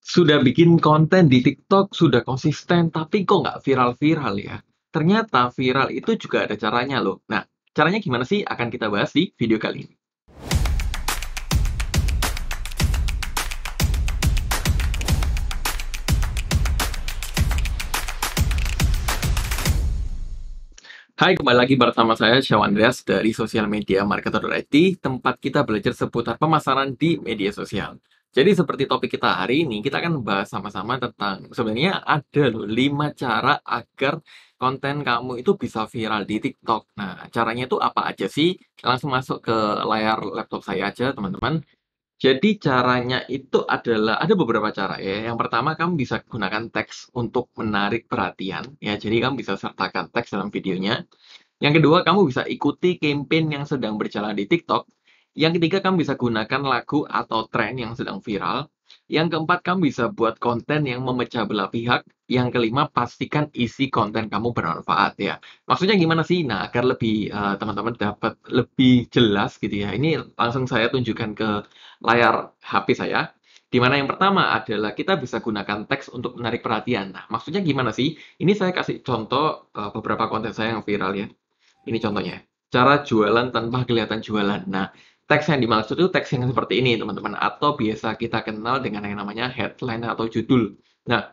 sudah bikin konten di TikTok, sudah konsisten, tapi kok nggak viral-viral ya? Ternyata viral itu juga ada caranya loh. Nah, caranya gimana sih akan kita bahas di video kali ini. Hai, kembali lagi bersama saya Syawandreas Andreas dari Social Media Marketer.it, tempat kita belajar seputar pemasaran di media sosial. Jadi seperti topik kita hari ini, kita akan bahas sama-sama tentang sebenarnya ada loh 5 cara agar konten kamu itu bisa viral di TikTok. Nah, caranya itu apa aja sih? Langsung masuk ke layar laptop saya aja, teman-teman. Jadi caranya itu adalah ada beberapa cara ya. Yang pertama kamu bisa gunakan teks untuk menarik perhatian ya. Jadi kamu bisa sertakan teks dalam videonya. Yang kedua, kamu bisa ikuti campaign yang sedang berjalan di TikTok yang ketiga, kamu bisa gunakan lagu atau tren yang sedang viral. Yang keempat, kamu bisa buat konten yang memecah belah pihak. Yang kelima, pastikan isi konten kamu bermanfaat ya. Maksudnya gimana sih? Nah, agar lebih eh, teman-teman uh, dapat lebih jelas gitu ya. Ini langsung saya tunjukkan ke layar HP saya. Di mana yang pertama adalah kita bisa gunakan teks untuk menarik perhatian. Nah, maksudnya gimana sih? Ini saya kasih contoh uh, beberapa konten saya yang viral ya. Ini contohnya. Cara jualan tanpa kelihatan jualan. Nah, Teks yang dimaksud itu teks yang seperti ini, teman-teman, atau biasa kita kenal dengan yang namanya headline atau judul. Nah,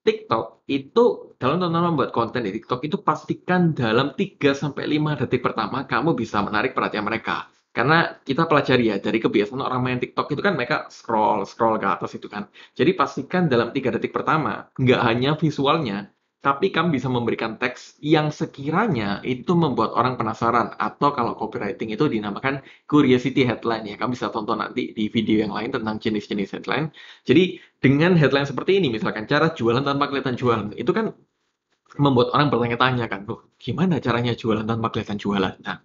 TikTok itu dalam teman-teman membuat konten di TikTok itu pastikan dalam 3 sampai 5 detik pertama kamu bisa menarik perhatian mereka. Karena kita pelajari ya, dari kebiasaan orang main TikTok itu kan mereka scroll, scroll ke atas itu kan. Jadi pastikan dalam 3 detik pertama, nggak hanya visualnya, tapi kamu bisa memberikan teks yang sekiranya itu membuat orang penasaran atau kalau copywriting itu dinamakan curiosity headline ya. Kamu bisa tonton nanti di video yang lain tentang jenis-jenis headline. Jadi dengan headline seperti ini misalkan cara jualan tanpa kelihatan jualan itu kan membuat orang bertanya-tanya kan, loh gimana caranya jualan tanpa kelihatan jualan? Nah,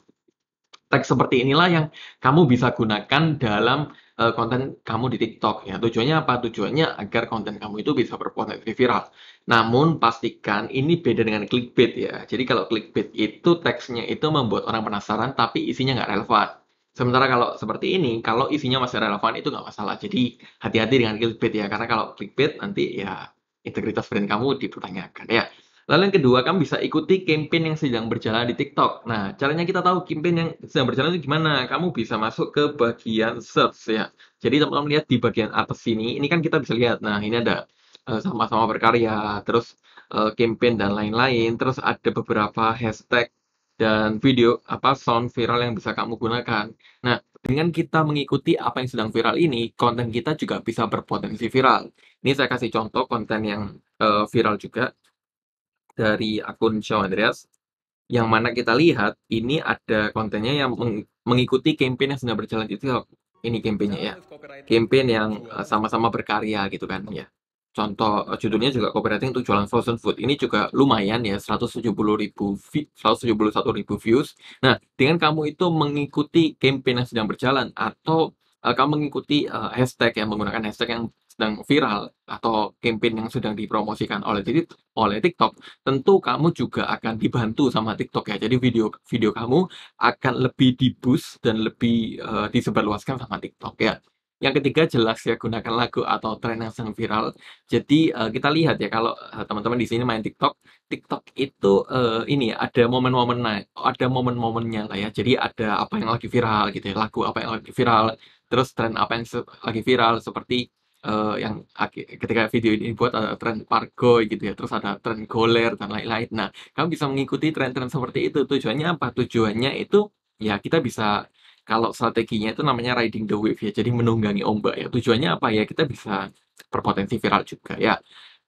teks seperti inilah yang kamu bisa gunakan dalam Eh, konten kamu di TikTok ya. Tujuannya apa? Tujuannya agar konten kamu itu bisa berpotensi viral. Namun pastikan ini beda dengan clickbait ya. Jadi kalau clickbait itu teksnya itu membuat orang penasaran tapi isinya nggak relevan. Sementara kalau seperti ini, kalau isinya masih relevan itu nggak masalah. Jadi hati-hati dengan clickbait ya, karena kalau clickbait nanti ya integritas brand kamu dipertanyakan ya. Lalu yang kedua, kamu bisa ikuti campaign yang sedang berjalan di TikTok. Nah, caranya kita tahu campaign yang sedang berjalan itu gimana? Kamu bisa masuk ke bagian search ya. Jadi teman-teman lihat di bagian atas sini, ini kan kita bisa lihat. Nah, ini ada eh, sama-sama uh, berkarya, terus uh, campaign dan lain-lain, terus ada beberapa hashtag dan video apa sound viral yang bisa kamu gunakan. Nah, dengan kita mengikuti apa yang sedang viral ini, konten kita juga bisa berpotensi viral. Ini saya kasih contoh konten yang uh, viral juga dari akun Shaw Andreas yang hmm. mana kita lihat ini ada kontennya yang meng mengikuti campaign yang sedang berjalan itu ini campaignnya ya campaign yang eh, sama-sama berkarya gitu kan ya contoh eh, judulnya juga copywriting untuk jualan frozen food ini juga lumayan ya 170 ribu 171 ribu views nah dengan kamu itu mengikuti campaign yang sedang berjalan atau eh, kamu mengikuti hashtag yang menggunakan hashtag yang sedang viral atau campaign yang sedang dipromosikan oleh jadi oleh TikTok, tentu kamu juga akan dibantu sama TikTok ya. Jadi video video kamu akan lebih dibus dan lebih uh, disebarluaskan sama TikTok ya. Yang ketiga jelas ya gunakan lagu atau tren yang sedang viral. Jadi uh, kita lihat ya kalau eh, teman-teman uh, di sini main TikTok, TikTok itu uh, ini ada momen-momen ada momen-momennya lah ya. Jadi ada apa yang lagi viral gitu ya, lagu apa yang lagi viral, terus tren apa yang lagi viral seperti uh, yang ketika video ini buat ada tren parkour gitu ya, terus ada tren Goler dan lain-lain. Nah, kamu bisa mengikuti tren-tren seperti itu, tujuannya apa? Tujuannya itu, ya kita bisa kalau strateginya itu namanya riding the wave ya, jadi menunggangi ombak ya. Tujuannya apa ya? Kita bisa berpotensi viral juga ya.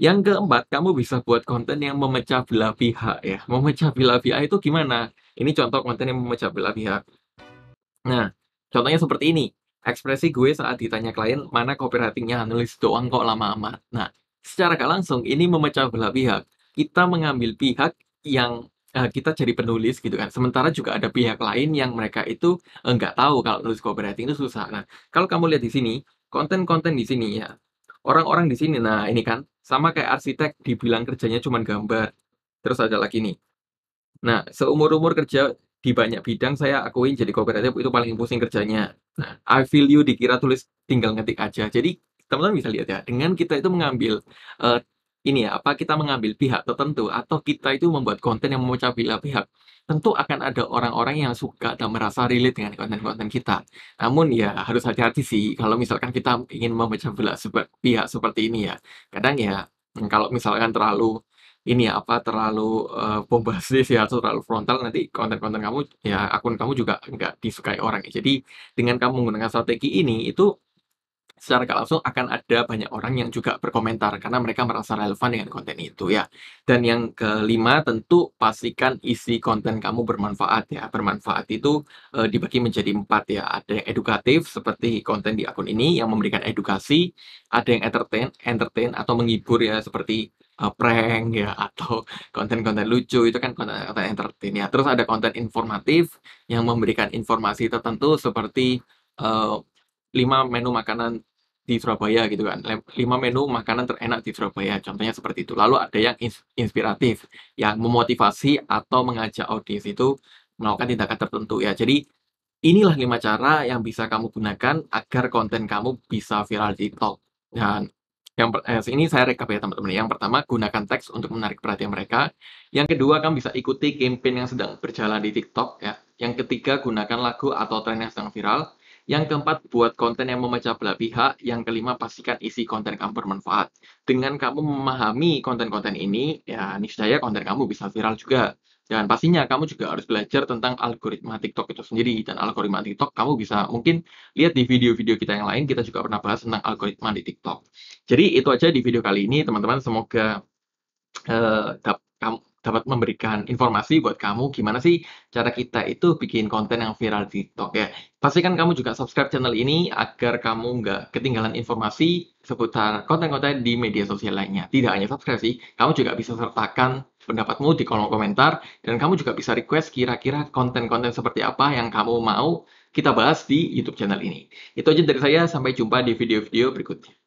Yang keempat, kamu bisa buat konten yang memecah belah pihak ya. Memecah belah pihak itu gimana? Ini contoh konten yang memecah belah pihak. Nah, contohnya seperti ini. Ekspresi gue saat ditanya klien, mana copywritingnya nulis doang kok lama amat. Nah, secara gak langsung ini memecah belah pihak. Kita mengambil pihak yang uh, kita jadi penulis gitu kan. Sementara juga ada pihak lain yang mereka itu uh, tahu kalau nulis copywriting itu susah. Nah, kalau kamu lihat di sini, konten-konten di sini ya. Orang-orang di sini, nah ini kan, sama kayak arsitek dibilang kerjanya cuma gambar. Terus ada lagi nih. Nah, seumur-umur kerja di banyak bidang saya akuin jadi kooperatif itu paling pusing kerjanya. Nah, I feel you dikira tulis tinggal ngetik aja. Jadi teman-teman bisa lihat ya, dengan kita itu mengambil uh, ini ya, apa kita mengambil pihak tertentu atau kita itu membuat konten yang memecah belah pihak, tentu akan ada orang-orang yang suka dan merasa relate dengan konten-konten kita. Namun ya harus hati-hati sih kalau misalkan kita ingin memecah belah pihak seperti ini ya. Kadang ya kalau misalkan terlalu ini apa terlalu uh, bombastis ya atau terlalu frontal nanti konten-konten kamu ya akun kamu juga nggak disukai orang ya. Jadi dengan kamu menggunakan strategi ini itu secara gak langsung akan ada banyak orang yang juga berkomentar karena mereka merasa relevan dengan konten itu ya. Dan yang kelima tentu pastikan isi konten kamu bermanfaat ya. Bermanfaat itu e, dibagi menjadi empat ya. Ada yang edukatif seperti konten di akun ini yang memberikan edukasi, ada yang entertain, entertain atau menghibur ya seperti uh, prank ya atau konten-konten lucu itu kan konten-konten entertain ya. Terus ada konten informatif yang memberikan informasi tertentu seperti, eh, lima uh, menu makanan di Surabaya gitu kan, lima menu makanan terenak di Surabaya, contohnya seperti itu. Lalu ada yang inspiratif, yang memotivasi atau mengajak audiens itu melakukan tindakan tertentu ya. Jadi, inilah lima cara yang bisa kamu gunakan agar konten kamu bisa viral di TikTok dan yang eh, ini saya rekap ya teman-teman. Yang pertama gunakan teks untuk menarik perhatian mereka. Yang kedua kamu bisa ikuti campaign yang sedang berjalan di TikTok ya. Yang ketiga gunakan lagu atau tren yang sedang viral. Yang keempat, buat konten yang memecah belah pihak. Yang kelima, pastikan isi konten kamu bermanfaat. Dengan kamu memahami konten-konten ini, ya niscaya konten kamu bisa viral juga. Dan pastinya kamu juga harus belajar tentang algoritma TikTok itu sendiri. Dan algoritma TikTok kamu bisa mungkin lihat di video-video kita yang lain, kita juga pernah bahas tentang algoritma di TikTok. Jadi itu aja di video kali ini teman-teman. Semoga eh, dap memberikan informasi buat kamu gimana sih cara kita itu bikin konten yang viral di TikTok ya. Pastikan kamu juga subscribe channel ini agar kamu nggak ketinggalan informasi seputar konten-konten di media sosial lainnya. Tidak hanya subscribe sih, kamu juga bisa sertakan pendapatmu di kolom komentar dan kamu juga bisa request kira-kira konten-konten seperti apa yang kamu mau kita bahas di YouTube channel ini. Itu aja dari saya, sampai jumpa di video-video berikutnya.